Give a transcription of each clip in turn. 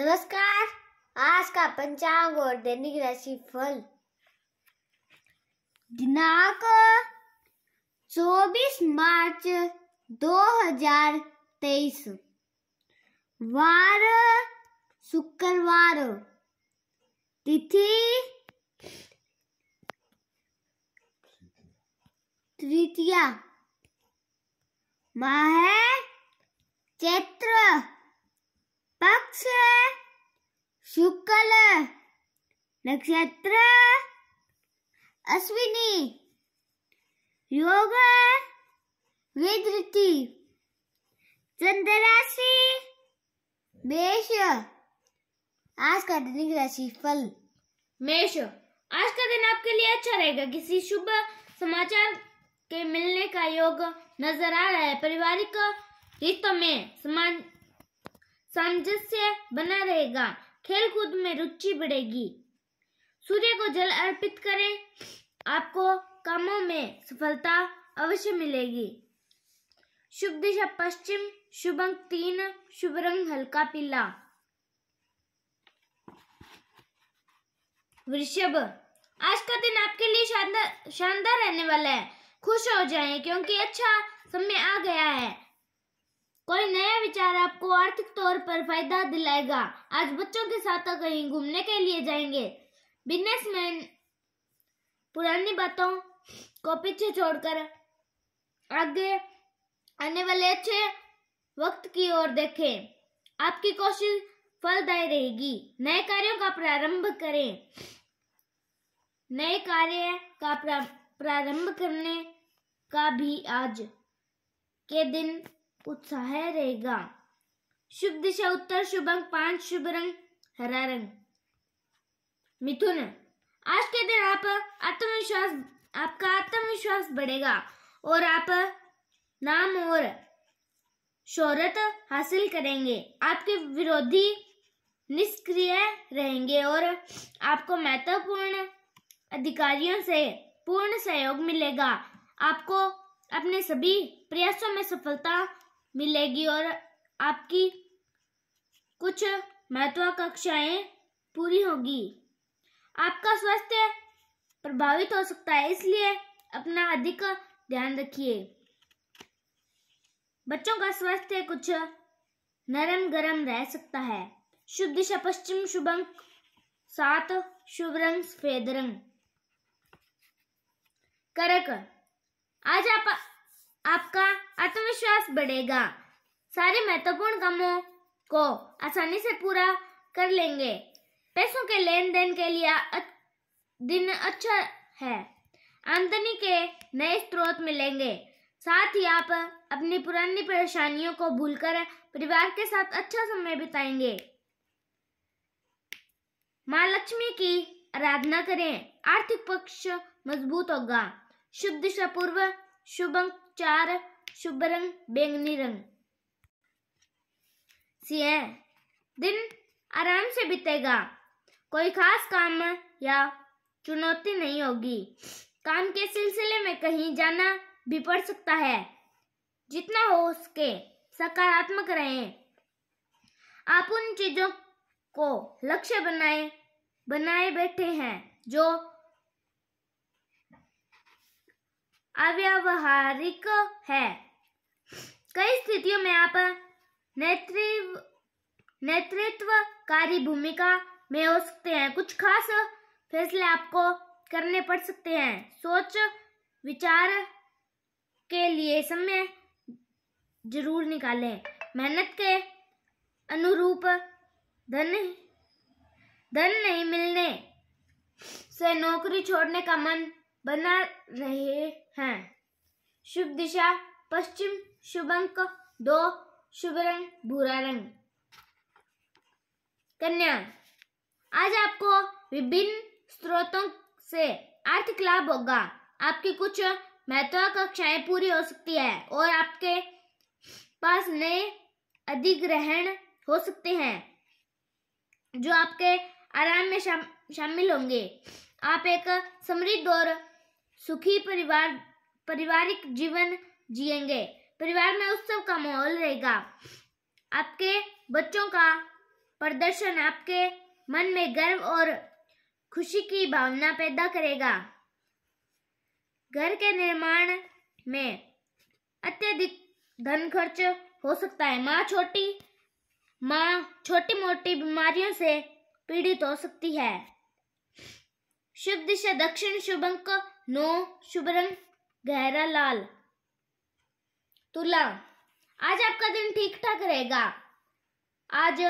नमस्कार आज का पंचांग और दैनिक राशि फल दिनांक 24 मार्च 2023 वार शुक्रवार तिथि तृतीया माह चैत्र पक्ष शुक्ल नक्षत्र अश्विनी योग वेदृति चंद्रराशि मेष आज का दिन राशि फल मेष आज का दिन आपके लिए अच्छा रहेगा किसी शुभ समाचार के मिलने का योग नजर आ रहा है पारिवारिक रिश्तों में समान सामंजस्य बना रहेगा खेल कूद में रुचि बढ़ेगी सूर्य को जल अर्पित करें आपको कामों में सफलता अवश्य मिलेगी शुभ दिशा पश्चिम शुभ अंक तीन शुभ रंग हल्का पीला वृषभ आज का दिन आपके लिए शानदार शानदार रहने वाला है खुश हो जाएं क्योंकि अच्छा समय आ गया है कोई नया विचार आपको आर्थिक तौर पर फायदा दिलाएगा आज बच्चों के साथ कहीं घूमने के लिए जाएंगे बिजनेसमैन पुरानी बातों को पीछे छोड़कर आगे आने वाले अच्छे वक्त की ओर देखें आपकी कोशिश फलदायी रहेगी नए कार्यों का प्रारंभ करें नए कार्य का प्रारंभ करने का भी आज के दिन उत्साह रहेगा शुभ दिशा उत्तर शुभ अंक पांच शुभ रंग हरा रंग मिथुन आज के दिन आप आत्मविश्वास आपका आत्मविश्वास बढ़ेगा और आप नाम और शोहरत हासिल करेंगे आपके विरोधी निष्क्रिय रहेंगे और आपको महत्वपूर्ण अधिकारियों से पूर्ण सहयोग मिलेगा आपको अपने सभी प्रयासों में सफलता मिलेगी और आपकी कुछ महत्वाकांक्षाएं पूरी होगी आपका स्वास्थ्य प्रभावित हो सकता है इसलिए अपना अधिक ध्यान रखिए बच्चों का स्वास्थ्य कुछ नरम गरम रह सकता है शुभ दिशा पश्चिम शुभ अंक सात शुभ रंग सफेद रंग करक आज आप आपका आत्मविश्वास बढ़ेगा सारे महत्वपूर्ण कामों को आसानी से पूरा कर लेंगे पैसों के लेन देन के लिए दिन अच्छा है आमदनी के नए स्रोत मिलेंगे साथ ही आप अपनी पुरानी परेशानियों को भूलकर परिवार के साथ अच्छा समय बिताएंगे माँ लक्ष्मी की आराधना करें आर्थिक पक्ष मजबूत होगा शुभ दिशा पूर्व शुभ अंक चार शुभ रंग बैंगनी रंग सिंह दिन आराम से बीतेगा कोई खास काम या चुनौती नहीं होगी काम के सिलसिले में कहीं जाना भी पड़ सकता है जितना हो उसके सकारात्मक रहें आप उन चीजों को लक्ष्य बनाए बनाए बैठे हैं जो अव्यवहारिक है कई स्थितियों में आप नेतृत्व नेतृत्वकारी भूमिका में हो सकते हैं कुछ खास फैसले आपको करने पड़ सकते हैं सोच विचार के लिए समय जरूर निकालें मेहनत के अनुरूप धन धन नहीं मिलने से नौकरी छोड़ने का मन बना रहे हैं शुभ दिशा पश्चिम शुभ अंक दो शुभ रंग भूरा रंग कन्या आज आपको विभिन्न स्रोतों से आर्थिक लाभ होगा आपकी कुछ महत्वाकांक्षाएं पूरी हो सकती है और आपके पास नए अधिग्रहण हो सकते हैं जो आपके आराम में शामिल होंगे आप एक समृद्ध और सुखी परिवार पारिवारिक जीवन जिएंगे परिवार में उत्सव का माहौल रहेगा आपके बच्चों का प्रदर्शन आपके मन में गर्व और खुशी की भावना पैदा करेगा घर के निर्माण में अत्यधिक धन खर्च हो सकता है माँ छोटी माँ छोटी मोटी बीमारियों से पीड़ित हो सकती है शुभ दिशा दक्षिण शुभ अंक नौ शुभ रंग गहरा लाल तुला आज आपका दिन ठीक ठाक रहेगा आज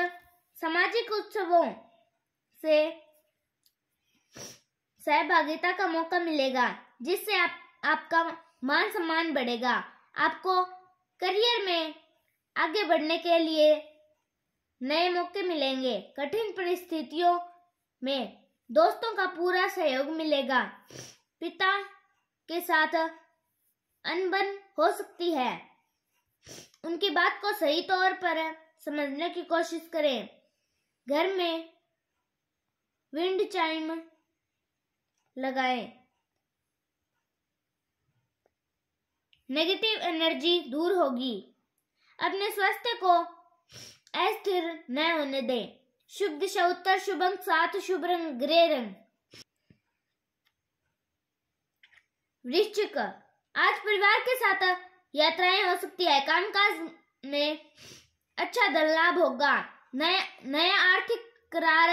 सामाजिक उत्सवों से सहभागिता का मौका मिलेगा जिससे आप आपका मान सम्मान बढ़ेगा आपको करियर में आगे बढ़ने के लिए नए मौके मिलेंगे कठिन परिस्थितियों में दोस्तों का पूरा सहयोग मिलेगा पिता के साथ अनबन हो सकती है उनकी बात को सही तौर पर समझने की कोशिश करें घर में विंड चाइम लगाएं नेगेटिव एनर्जी दूर होगी अपने स्वास्थ्य को अस्थिर न होने दें शुभ दिशा उत्तर शुभ अंक सात शुभ रंग ग्रे रंग वृश्चिक आज परिवार के साथ यात्राएं हो सकती है काम काज में अच्छा धन लाभ होगा नया नया आर्थिक करार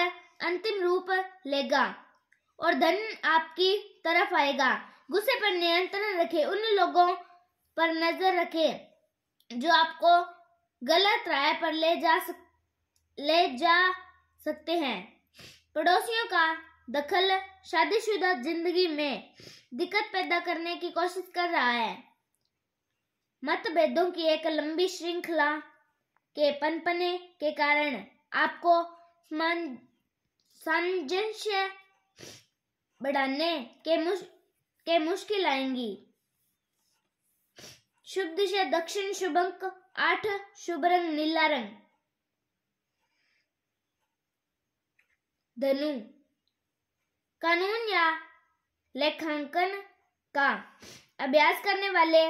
अंतिम रूप लेगा और धन आपकी तरफ आएगा गुस्से पर नियंत्रण रखें उन लोगों पर नजर रखें जो आपको गलत राय पर ले जा सक, ले जा सकते हैं पड़ोसियों का दखल शादीशुदा जिंदगी में दिक्कत पैदा करने की कोशिश कर रहा है मतभेदों की एक लंबी श्रृंखला के पनपने के कारण आपको सामंजस्य बढ़ाने के मुश, के मुश्किल आएंगी शुभ दिशा दक्षिण शुभ अंक आठ शुभ रंग नीला रंग धनु कानून या लेखांकन का अभ्यास करने वाले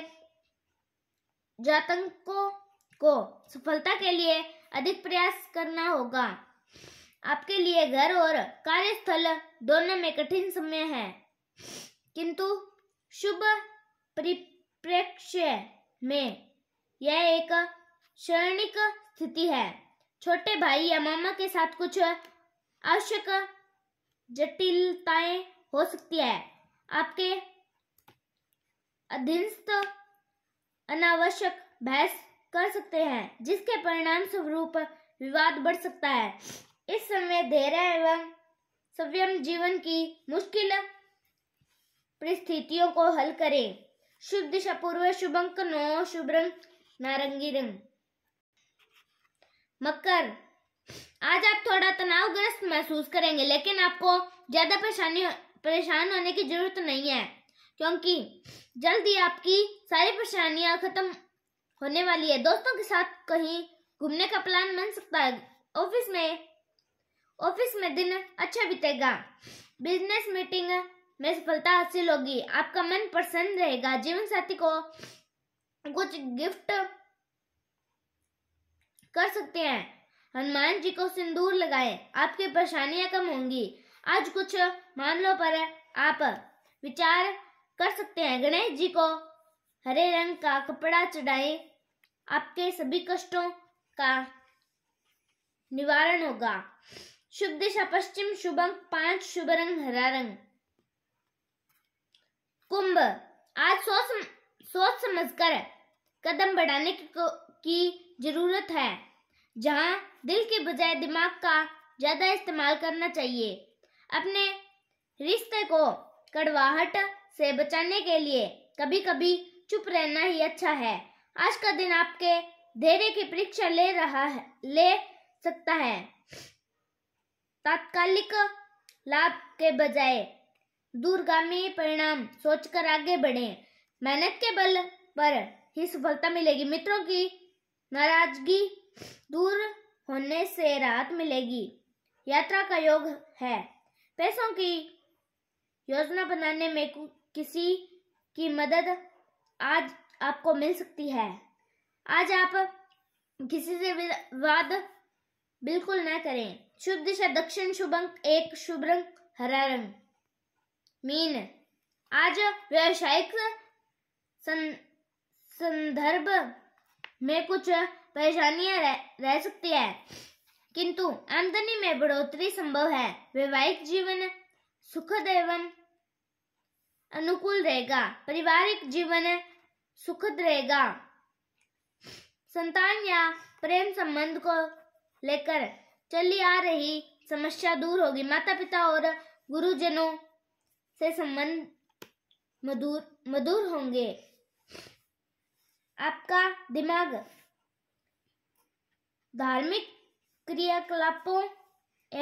जातकों को सफलता के लिए अधिक प्रयास करना होगा आपके लिए घर और कार्यस्थल दोनों में कठिन समय है किंतु शुभ परिप्रेक्ष्य में यह एक क्षणिक स्थिति है छोटे भाई या मामा के साथ कुछ आवश्यक जटिलताएं हो सकती है आपके अधीनस्थ अनावश्यक बहस कर सकते हैं जिसके परिणाम स्वरूप विवाद बढ़ सकता है इस समय धैर्य एवं संयम जीवन की मुश्किल परिस्थितियों को हल करें शुभ दिशा पूर्व शुभ अंक नौ शुभ रंग नारंगी रंग मकर आज आप थोड़ा तनावग्रस्त महसूस करेंगे लेकिन आपको ज़्यादा परेशानी परेशान होने की ज़रूरत नहीं है क्योंकि जल्द ही आपकी सारी परेशानियां ख़त्म होने वाली है दोस्तों के साथ कहीं घूमने का प्लान बन सकता है ऑफिस में ऑफिस में दिन अच्छा बीतेगा बिजनेस मीटिंग में सफलता हासिल होगी आपका मन प्रसन्न रहेगा जीवन साथी को कुछ गिफ्ट कर सकते हैं हनुमान जी को सिंदूर लगाए आपकी परेशानियां कम होंगी आज कुछ मामलों पर आप विचार कर सकते हैं गणेश जी को हरे रंग का कपड़ा चढ़ाए आपके सभी कष्टों का निवारण होगा शुभ दिशा पश्चिम शुभ अंक पांच शुभ रंग हरा रंग कुंभ आज सोच सोच समझकर कदम बढ़ाने की, की जरूरत है जहाँ दिल के बजाय दिमाग का ज़्यादा इस्तेमाल करना चाहिए अपने रिश्ते को कड़वाहट से बचाने के लिए कभी कभी चुप रहना ही अच्छा है आज का दिन आपके धैर्य की परीक्षा ले रहा है ले सकता है तात्कालिक लाभ के बजाय दूरगामी परिणाम सोचकर आगे बढ़ें मेहनत के बल पर ही सफलता मिलेगी मित्रों की नाराजगी दूर होने से राहत मिलेगी यात्रा का योग है पैसों की योजना बनाने में किसी की मदद आज आपको मिल सकती है आज आप किसी से विवाद बिल्कुल ना करें शुभ दिशा दक्षिण शुभ अंक एक शुभ रंग हरा रंग मीन आज व्यावसायिक संदर्भ में कुछ परेशानियां रह, रह सकती है किंतु आमदनी में बढ़ोतरी संभव है वैवाहिक जीवन सुखद एवं अनुकूल रहेगा पारिवारिक जीवन सुखद रहेगा संतान या प्रेम संबंध को लेकर चली आ रही समस्या दूर होगी माता पिता और गुरुजनों से संबंध मधुर मधुर होंगे आपका दिमाग धार्मिक क्रियाकलापों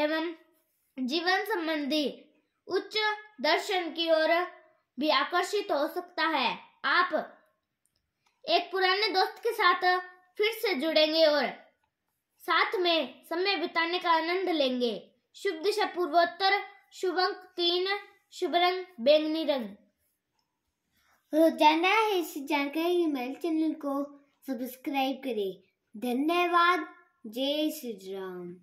एवं जीवन संबंधी उच्च दर्शन की ओर भी आकर्षित हो सकता है आप एक पुराने दोस्त के साथ फिर से जुड़ेंगे और साथ में समय बिताने का आनंद लेंगे शुभ दिशा पूर्वोत्तर शुभ अंक तीन शुभ रंग बैंगनी रंग रोजाना इस जानकारी मेरे चैनल को सब्सक्राइब करें धन्यवाद जय श्री राम